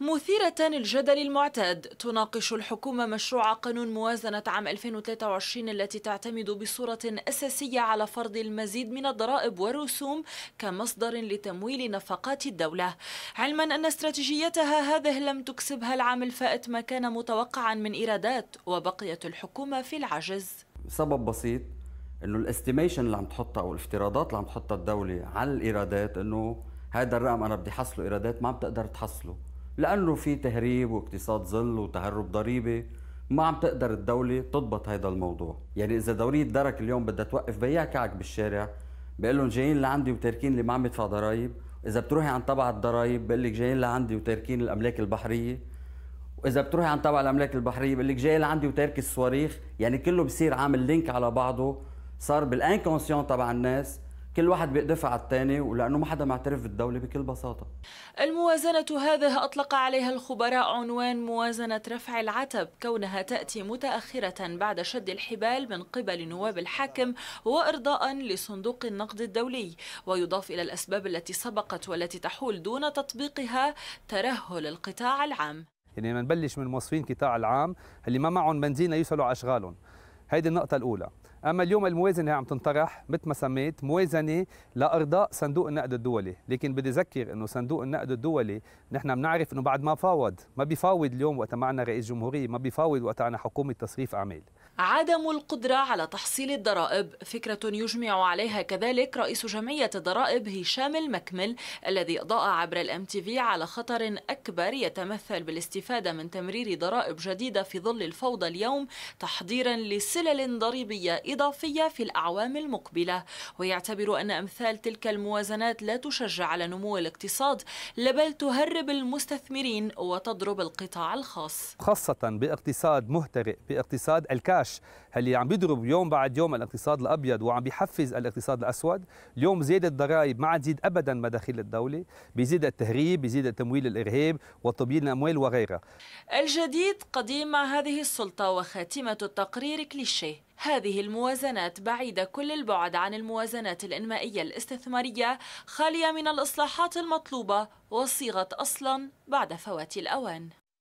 مثيرة الجدل المعتاد تناقش الحكومة مشروع قانون موازنة عام 2023 التي تعتمد بصورة أساسية على فرض المزيد من الضرائب والرسوم كمصدر لتمويل نفقات الدولة علما أن استراتيجيتها هذه لم تكسبها العام الفائت ما كان متوقعا من إيرادات وبقيت الحكومة في العجز سبب بسيط انه الاستيميشن اللي عم تحطها او الافتراضات اللي عم تحطها الدوله على الايرادات انه هذا الرقم انا بدي حصله ايرادات ما عم تقدر تحصله لانه في تهريب واقتصاد ظل وتهرب ضريبه ما عم تقدر الدولة تضبط هذا الموضوع يعني إذا دورية درك اليوم بدها توقف بياع كعك بالشارع بقول لهم جايين لعندي وتاركين اللي ما عم يدفع ضرائب إذا بتروحي عن طبع الضرائب بقول لك جايين لعندي وتاركين الأملاك البحرية وإذا بتروحي عن طبع الأملاك البحرية بقول لك جاي لعندي وتارك الصواريخ يعني كله بصير عامل لينك على بعضه صار بالانكونسيون تبع الناس كل واحد بيدفع على الثاني ولانه ما حدا معترف بالدوله بكل بساطه. الموازنه هذه اطلق عليها الخبراء عنوان موازنه رفع العتب كونها تاتي متاخره بعد شد الحبال من قبل نواب الحاكم وارضاء لصندوق النقد الدولي ويضاف الى الاسباب التي سبقت والتي تحول دون تطبيقها ترهل القطاع العام. يعني بنبلش من موظفين القطاع العام اللي ما معهم بنزين يوصلوا على اشغالهم. هيدي النقطه الاولى. اما اليوم الموازنه عم تنطرح مثل ما سميت موازنه لارضاء صندوق النقد الدولي لكن بدي اذكر انه صندوق النقد الدولي نحن بنعرف انه بعد ما فاوض ما بيفاوض اليوم وقت معنا رئيس جمهوريه ما بيفاوض وقت عنا حكومه تصريف اعمال عدم القدره على تحصيل الضرائب فكره يجمع عليها كذلك رئيس جمعيه الضرائب هشام المكمل الذي اضاء عبر الام تي في على خطر الأكبر يتمثل بالاستفادة من تمرير ضرائب جديدة في ظل الفوضى اليوم تحضيرا لسلل ضريبية إضافية في الأعوام المقبلة ويعتبر أن أمثال تلك الموازنات لا تشجع على نمو الاقتصاد بل تهرب المستثمرين وتضرب القطاع الخاص خاصة باقتصاد مهترئ باقتصاد الكاش اللي عم بيضرب يوم بعد يوم الاقتصاد الأبيض وعم بيحفز الاقتصاد الأسود اليوم زيادة الضرائب ما عاد تزيد أبدا مداخيل الدولة بيزيد التهريب بيزيد التمويل الإرهاب المغرب والتبييض الأموال وغيرها الجديد قديمة هذه السلطة وخاتمة التقرير كليشيه هذه الموازنات بعيدة كل البعد عن الموازنات الإنمائية الاستثمارية خالية من الإصلاحات المطلوبة وصيغت أصلا بعد فوات الأوان